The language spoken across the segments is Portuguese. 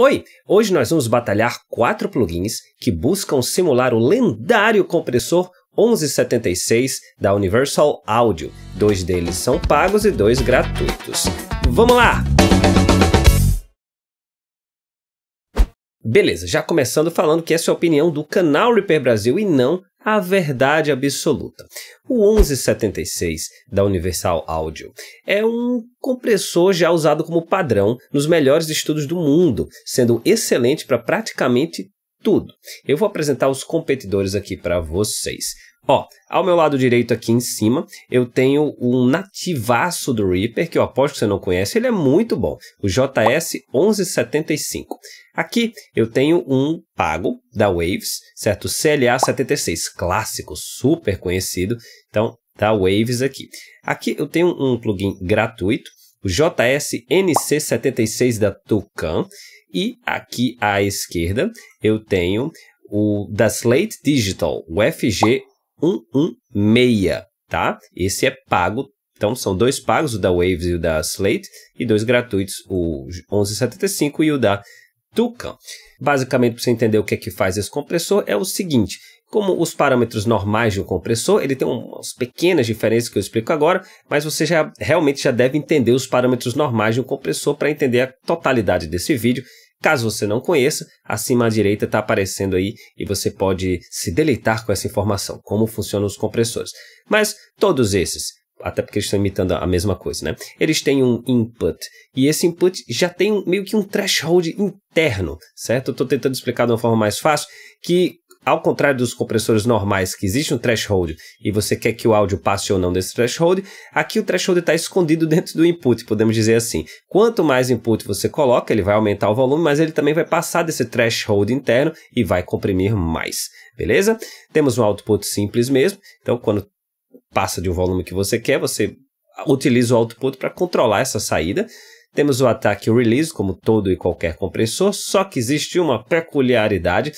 Oi! Hoje nós vamos batalhar quatro plugins que buscam simular o lendário compressor 1176 da Universal Audio. Dois deles são pagos e dois gratuitos. Vamos lá! Beleza, já começando falando que essa é a opinião do canal Reaper Brasil e não a verdade absoluta. O 1176 da Universal Audio é um compressor já usado como padrão nos melhores estudos do mundo, sendo excelente para praticamente tudo. Eu vou apresentar os competidores aqui para vocês. Ó, ao meu lado direito aqui em cima, eu tenho um nativaço do Reaper, que eu aposto que você não conhece, ele é muito bom, o JS1175. Aqui eu tenho um pago da Waves, certo? CLA76, clássico, super conhecido, então da Waves aqui. Aqui eu tenho um plugin gratuito, o JSNC76 da Tucan, e aqui à esquerda eu tenho o da Slate Digital, o FG 116, tá? Esse é pago. Então são dois pagos, o da Waves e o da Slate, e dois gratuitos, o 1175 e o da Tucam. Basicamente, para você entender o que é que faz esse compressor, é o seguinte: como os parâmetros normais de um compressor, ele tem umas pequenas diferenças que eu explico agora, mas você já realmente já deve entender os parâmetros normais de um compressor para entender a totalidade desse vídeo Caso você não conheça, acima à direita está aparecendo aí e você pode se deleitar com essa informação, como funcionam os compressores. Mas todos esses, até porque eles estão imitando a mesma coisa, né? Eles têm um input e esse input já tem um, meio que um threshold interno, certo? Estou tentando explicar de uma forma mais fácil que ao contrário dos compressores normais, que existe um threshold e você quer que o áudio passe ou não desse threshold, aqui o threshold está escondido dentro do input, podemos dizer assim. Quanto mais input você coloca, ele vai aumentar o volume, mas ele também vai passar desse threshold interno e vai comprimir mais. Beleza? Temos um output simples mesmo, então quando passa de um volume que você quer, você utiliza o output para controlar essa saída. Temos o ataque e o release, como todo e qualquer compressor, só que existe uma peculiaridade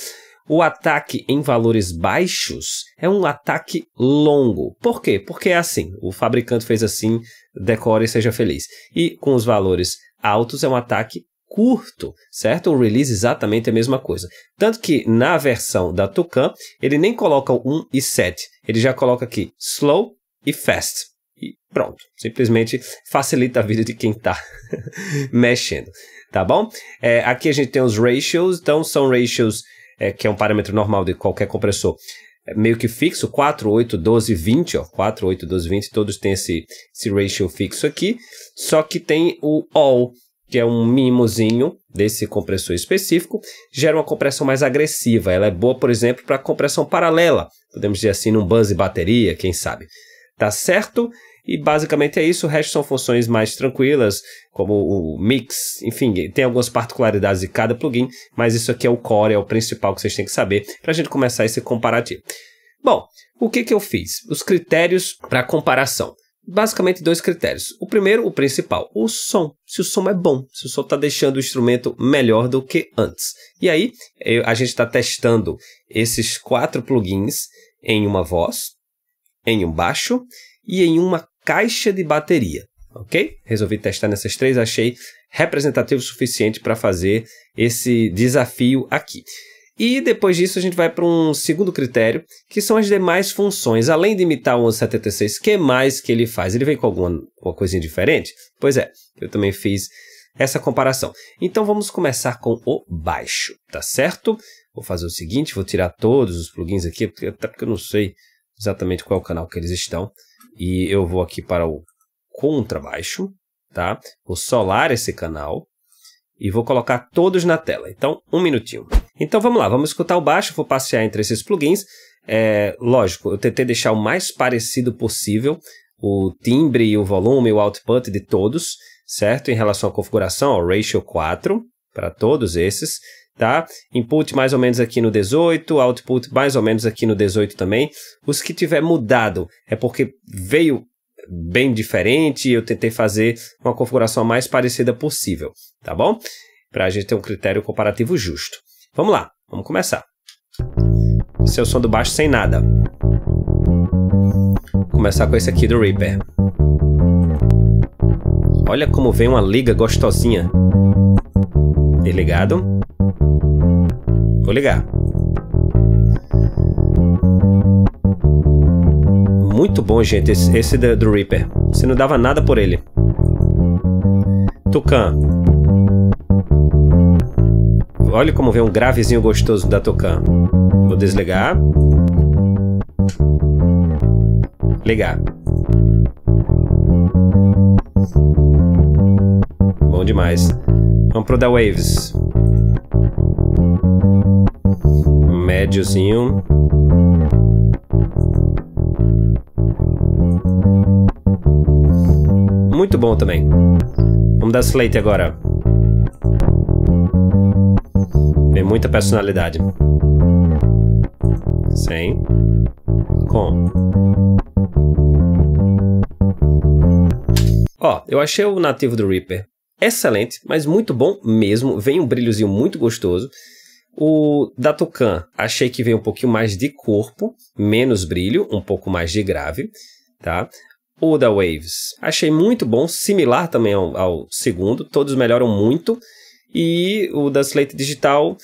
o ataque em valores baixos é um ataque longo. Por quê? Porque é assim. O fabricante fez assim, decore e seja feliz. E com os valores altos é um ataque curto, certo? O release é exatamente a mesma coisa. Tanto que na versão da Tucan, ele nem coloca 1 e 7, ele já coloca aqui slow e fast. E pronto, simplesmente facilita a vida de quem está mexendo, tá bom? É, aqui a gente tem os ratios, então são ratios é, que é um parâmetro normal de qualquer compressor, é meio que fixo, 4, 8, 12, 20, ó, 4, 8, 12, 20, todos têm esse, esse ratio fixo aqui, só que tem o all, que é um mimozinho desse compressor específico, gera uma compressão mais agressiva. Ela é boa, por exemplo, para compressão paralela, podemos dizer assim, num buzz e bateria, quem sabe. Tá certo? E basicamente é isso, o resto são funções mais tranquilas, como o mix, enfim, tem algumas particularidades de cada plugin, mas isso aqui é o core, é o principal que vocês têm que saber para a gente começar esse comparativo. Bom, o que, que eu fiz? Os critérios para comparação basicamente dois critérios. O primeiro, o principal, o som. Se o som é bom, se o som está deixando o instrumento melhor do que antes. E aí, a gente está testando esses quatro plugins em uma voz, em um baixo e em uma caixa de bateria. Ok? Resolvi testar nessas três, achei representativo o suficiente para fazer esse desafio aqui. E depois disso a gente vai para um segundo critério, que são as demais funções. Além de imitar o 1176, que mais que ele faz? Ele vem com alguma uma coisinha diferente? Pois é, eu também fiz essa comparação. Então vamos começar com o baixo, tá certo? Vou fazer o seguinte, vou tirar todos os plugins aqui, até porque eu não sei exatamente qual é o canal que eles estão. E eu vou aqui para o contrabaixo, tá? Vou solar esse canal e vou colocar todos na tela. Então, um minutinho. Então vamos lá, vamos escutar o baixo, vou passear entre esses plugins. É, lógico, eu tentei deixar o mais parecido possível o timbre e o volume, o output de todos, certo? Em relação à configuração, ó, ratio 4 para todos esses tá? Input mais ou menos aqui no 18, output mais ou menos aqui no 18 também. Os que tiver mudado é porque veio bem diferente, eu tentei fazer uma configuração mais parecida possível, tá bom? Para a gente ter um critério comparativo justo. Vamos lá, vamos começar. Esse é o som do baixo sem nada. Vou começar com esse aqui do Reaper. Olha como vem uma liga gostosinha. delegado. Vou ligar. Muito bom, gente, esse, esse do Reaper. Você não dava nada por ele. Tucan. Olha como vem um gravezinho gostoso da Tucan. Vou desligar. Ligar. Bom demais. Vamos pro da Waves. médiozinho. Assim, muito bom também. Vamos dar Slate agora. Tem muita personalidade. Sem. Com. Ó, eu achei o nativo do Reaper excelente, mas muito bom mesmo. Vem um brilhozinho muito gostoso. O da Tucan, achei que veio um pouquinho mais de corpo, menos brilho, um pouco mais de grave, tá? O da Waves, achei muito bom, similar também ao, ao segundo, todos melhoram muito. E o da Slate Digital,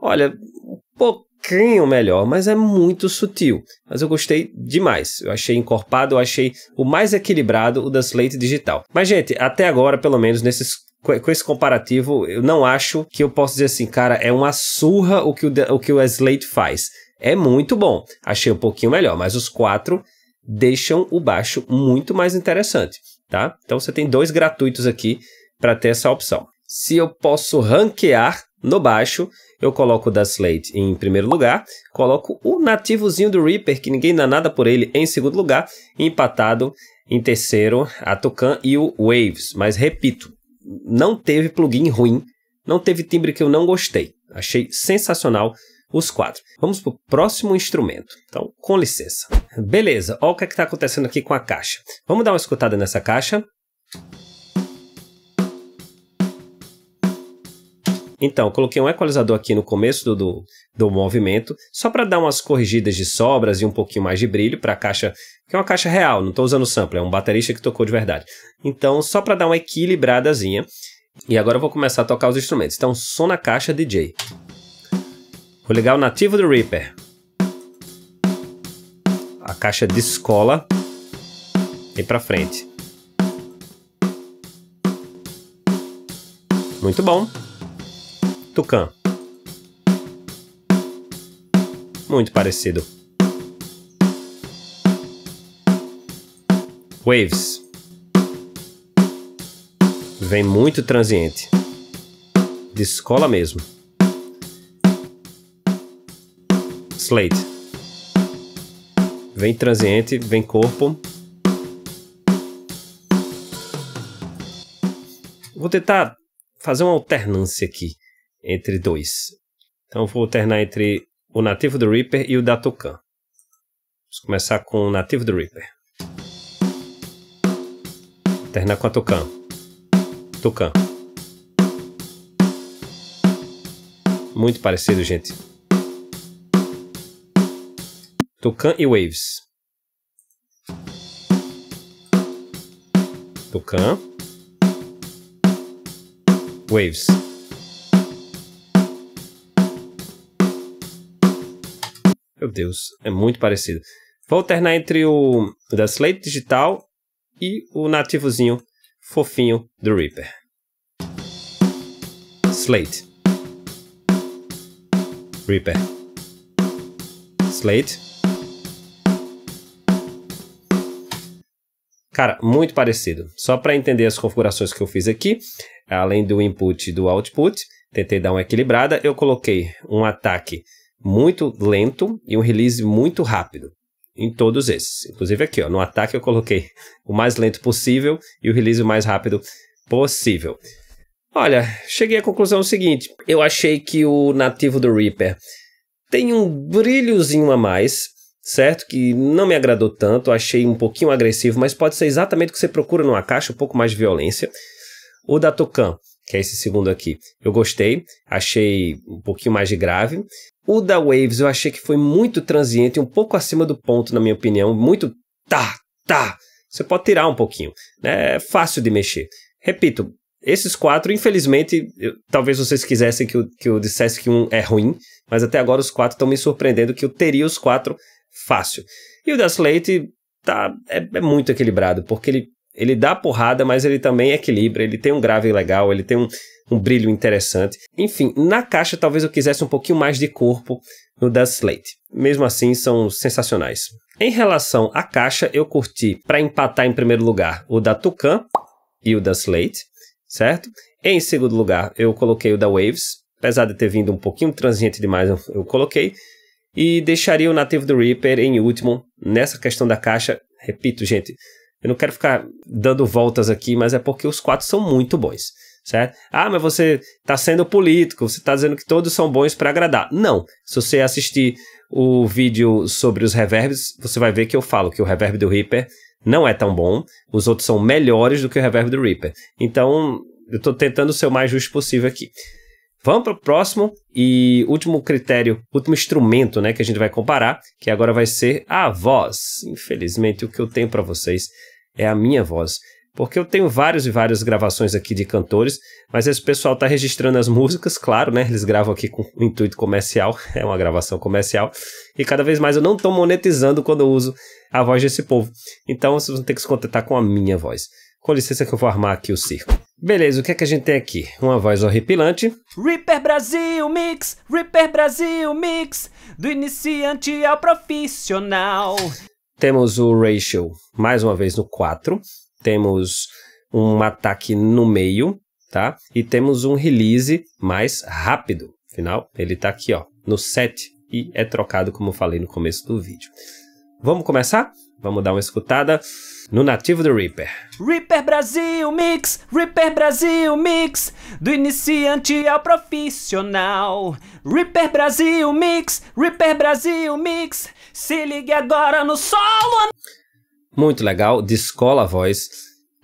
olha, um pouquinho melhor, mas é muito sutil. Mas eu gostei demais. Eu achei encorpado, eu achei o mais equilibrado o da Slate Digital. Mas, gente, até agora, pelo menos nesses com esse comparativo, eu não acho que eu possa dizer assim, cara, é uma surra o que o, o que o Slate faz. É muito bom. Achei um pouquinho melhor, mas os quatro deixam o baixo muito mais interessante, tá? Então você tem dois gratuitos aqui para ter essa opção. Se eu posso ranquear no baixo, eu coloco o da Slate em primeiro lugar, coloco o nativozinho do Reaper, que ninguém dá nada por ele, em segundo lugar, empatado em terceiro a Tucan e o Waves. Mas repito, não teve plugin ruim, não teve timbre que eu não gostei. Achei sensacional os quatro. Vamos para o próximo instrumento. Então, com licença. Beleza, olha o que é está acontecendo aqui com a caixa. Vamos dar uma escutada nessa caixa. Então, coloquei um equalizador aqui no começo do, do, do movimento, só para dar umas corrigidas de sobras e um pouquinho mais de brilho para a caixa, que é uma caixa real, não estou usando sampler, é um baterista que tocou de verdade. Então, só para dar uma equilibradazinha. E agora eu vou começar a tocar os instrumentos. Então, som na caixa DJ. Vou ligar o nativo do Reaper. A caixa de escola e para frente. Muito bom. Tucã. Muito parecido. Waves. Vem muito transiente. Descola mesmo. Slate. Vem transiente, vem corpo. Vou tentar fazer uma alternância aqui entre dois. Então vou alternar entre o nativo do Reaper e o da Tucan. Vamos começar com o nativo do Reaper. Alternar com a Tucan. Tucan. Muito parecido, gente. Tucan e Waves. Tucan. Waves. Meu Deus, é muito parecido. Vou alternar entre o da Slate Digital e o nativozinho fofinho do Reaper. Slate. Reaper. Slate. Cara, muito parecido. Só para entender as configurações que eu fiz aqui, além do input e do output, tentei dar uma equilibrada. Eu coloquei um ataque muito lento e um release muito rápido em todos esses. Inclusive aqui, ó, no ataque eu coloquei o mais lento possível e o release o mais rápido possível. Olha, cheguei à conclusão seguinte, eu achei que o nativo do Reaper tem um brilhozinho a mais, certo? Que não me agradou tanto, achei um pouquinho agressivo, mas pode ser exatamente o que você procura numa caixa, um pouco mais de violência. O da Tocan, que é esse segundo aqui, eu gostei, achei um pouquinho mais de grave. O da Waves eu achei que foi muito transiente, um pouco acima do ponto, na minha opinião. Muito tá, tá. Você pode tirar um pouquinho. Né? É fácil de mexer. Repito, esses quatro, infelizmente, eu, talvez vocês quisessem que eu, que eu dissesse que um é ruim, mas até agora os quatro estão me surpreendendo que eu teria os quatro fácil. E o da Slate tá, é, é muito equilibrado, porque ele ele dá porrada, mas ele também equilibra, ele tem um grave legal, ele tem um, um brilho interessante. Enfim, na caixa talvez eu quisesse um pouquinho mais de corpo no da Slate. Mesmo assim, são sensacionais. Em relação à caixa, eu curti para empatar em primeiro lugar o da Tucan e o da Slate, certo? Em segundo lugar, eu coloquei o da Waves, apesar de ter vindo um pouquinho transiente demais, eu coloquei. E deixaria o nativo do Reaper em último nessa questão da caixa. Repito, gente, eu não quero ficar dando voltas aqui, mas é porque os quatro são muito bons certo? Ah, mas você está sendo político, você está dizendo que todos são bons para agradar. Não. Se você assistir o vídeo sobre os reverbs, você vai ver que eu falo que o reverb do Reaper não é tão bom, os outros são melhores do que o reverb do Reaper. Então, eu estou tentando ser o mais justo possível aqui. Vamos para o próximo e último critério, último instrumento né, que a gente vai comparar, que agora vai ser a voz. Infelizmente, o que eu tenho para vocês é a minha voz. Porque eu tenho vários e várias gravações aqui de cantores, mas esse pessoal tá registrando as músicas, claro, né? Eles gravam aqui com um intuito comercial, é uma gravação comercial, e cada vez mais eu não tô monetizando quando eu uso a voz desse povo. Então vocês vão ter que se contentar com a minha voz. Com licença que eu vou armar aqui o circo. Beleza, o que é que a gente tem aqui? Uma voz horripilante. Reaper Brasil Mix, Reaper Brasil Mix, do iniciante ao profissional. Temos o Ratio mais uma vez no 4 temos um ataque no meio, tá? E temos um release mais rápido. Afinal, ele está aqui, ó, no set e é trocado, como falei no começo do vídeo. Vamos começar? Vamos dar uma escutada no nativo do Reaper. Reaper Brasil Mix, Reaper Brasil Mix, do iniciante ao profissional. Reaper Brasil Mix, Reaper Brasil Mix, se ligue agora no solo muito legal, descola a voz,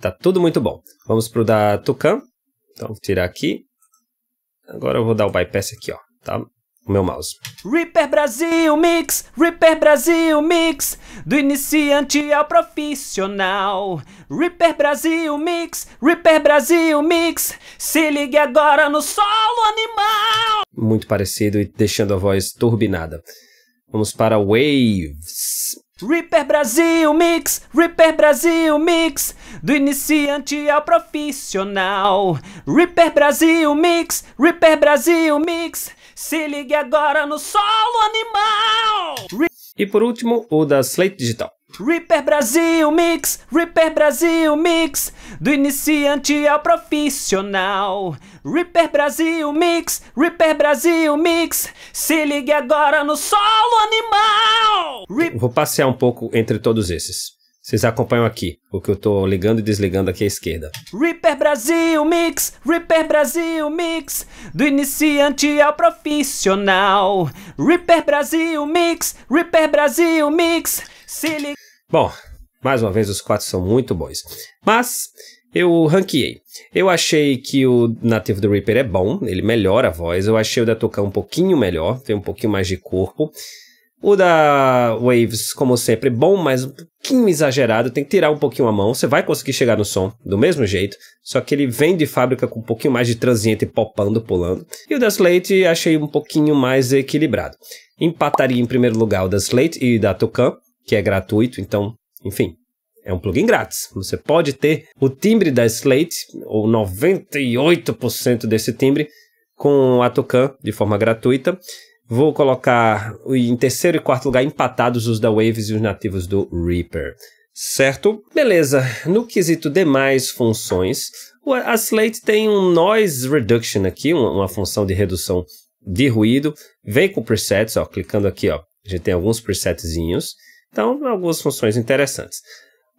tá tudo muito bom. Vamos pro da Tucan, então vou tirar aqui. Agora eu vou dar o bypass aqui, ó, tá? O meu mouse. Reaper Brasil Mix, Reaper Brasil Mix, do iniciante ao profissional. Reaper Brasil Mix, Reaper Brasil Mix, se ligue agora no solo animal. Muito parecido e deixando a voz turbinada. Vamos para Waves. Reaper Brasil Mix, Reaper Brasil Mix, do iniciante ao profissional. Reaper Brasil Mix, Reaper Brasil Mix, se ligue agora no solo animal. E por último, o da Slate Digital. Reaper Brasil Mix, Reaper Brasil Mix, do iniciante ao profissional. Reaper Brasil Mix, Reaper Brasil Mix, se ligue agora no solo animal! Vou passear um pouco entre todos esses. Vocês acompanham aqui, o que eu tô ligando e desligando aqui à esquerda. Reaper Brasil Mix, Reaper Brasil Mix, do iniciante ao profissional. Reaper Brasil Mix, Reaper Brasil Mix. Bom, mais uma vez, os quatro são muito bons. Mas eu ranqueei. Eu achei que o nativo do Reaper é bom, ele melhora a voz. Eu achei o da Tocan um pouquinho melhor, tem um pouquinho mais de corpo. O da Waves, como sempre, é bom, mas um pouquinho exagerado, tem que tirar um pouquinho a mão. Você vai conseguir chegar no som do mesmo jeito, só que ele vem de fábrica com um pouquinho mais de transiente popando, pulando. E o da Slate achei um pouquinho mais equilibrado. Empataria em primeiro lugar o da Slate e da Tucan, que é gratuito, então, enfim, é um plugin grátis. Você pode ter o timbre da Slate, ou 98% desse timbre, com a Tocan de forma gratuita. Vou colocar em terceiro e quarto lugar empatados os da Waves e os nativos do Reaper. Certo? Beleza. No quesito demais funções, a Slate tem um noise reduction aqui, uma função de redução de ruído. Vem com presets, ó, clicando aqui, ó. A gente tem alguns presetzinhos. Então, algumas funções interessantes.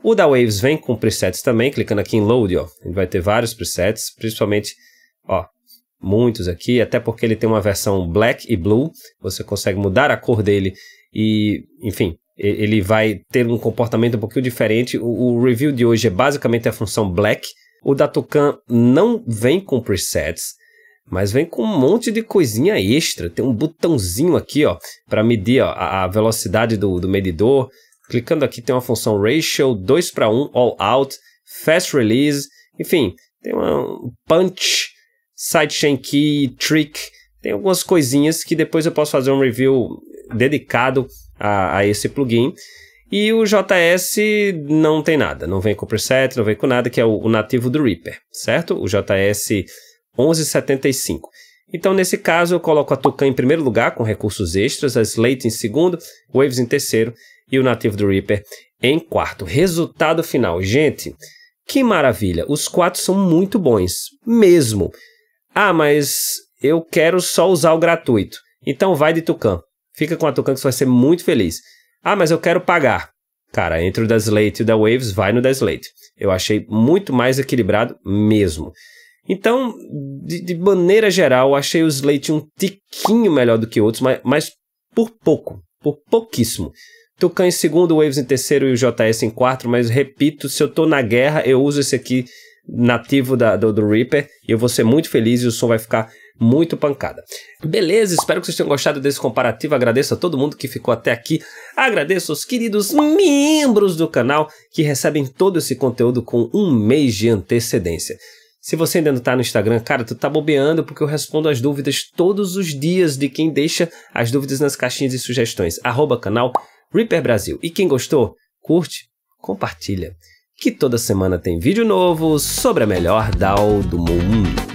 O da Waves vem com presets também, clicando aqui em Load, ó. Ele vai ter vários presets, principalmente, ó, muitos aqui, até porque ele tem uma versão black e blue, você consegue mudar a cor dele e, enfim, ele vai ter um comportamento um pouquinho diferente. O, o review de hoje é basicamente a função black. O da Tucan não vem com presets, mas vem com um monte de coisinha extra. Tem um botãozinho aqui, ó, para medir ó, a, velocidade do, do medidor. Clicando aqui tem uma função ratio, 2 para 1, all out, fast release, enfim, tem um punch, sidechain key, trick, tem algumas coisinhas que depois eu posso fazer um review dedicado a, a esse plugin. E o JS não tem nada, não vem com preset, não vem com nada, que é o, o nativo do Reaper, certo? O JS 11,75. Então, nesse caso, eu coloco a Tucan em primeiro lugar, com recursos extras, a Slate em segundo, Waves em terceiro e o Nativo do Reaper em quarto. Resultado final. Gente, que maravilha! Os quatro são muito bons, mesmo. Ah, mas eu quero só usar o gratuito. Então vai de Tucan. Fica com a Tucan que você vai ser muito feliz. Ah, mas eu quero pagar. Cara, entre o da Slate e o da Waves, vai no da Slate. Eu achei muito mais equilibrado mesmo. Então, de, de maneira geral, achei o Slate um tiquinho melhor do que outros, mas, mas por pouco, por pouquíssimo. Tucan em segundo, Waves em terceiro e o JS em quarto, mas repito, se eu tô na guerra, eu uso esse aqui nativo da, do, do Reaper e eu vou ser muito feliz e o som vai ficar muito pancada. Beleza, espero que vocês tenham gostado desse comparativo. Agradeço a todo mundo que ficou até aqui. Agradeço aos queridos membros do canal que recebem todo esse conteúdo com um mês de antecedência. Se você ainda não está no Instagram, cara, tu tá bobeando porque eu respondo as dúvidas todos os dias de quem deixa as dúvidas nas caixinhas de sugestões. Arroba canal Reaper Brasil. E quem gostou, curte, compartilha. Que toda semana tem vídeo novo sobre a melhor DAO do mundo.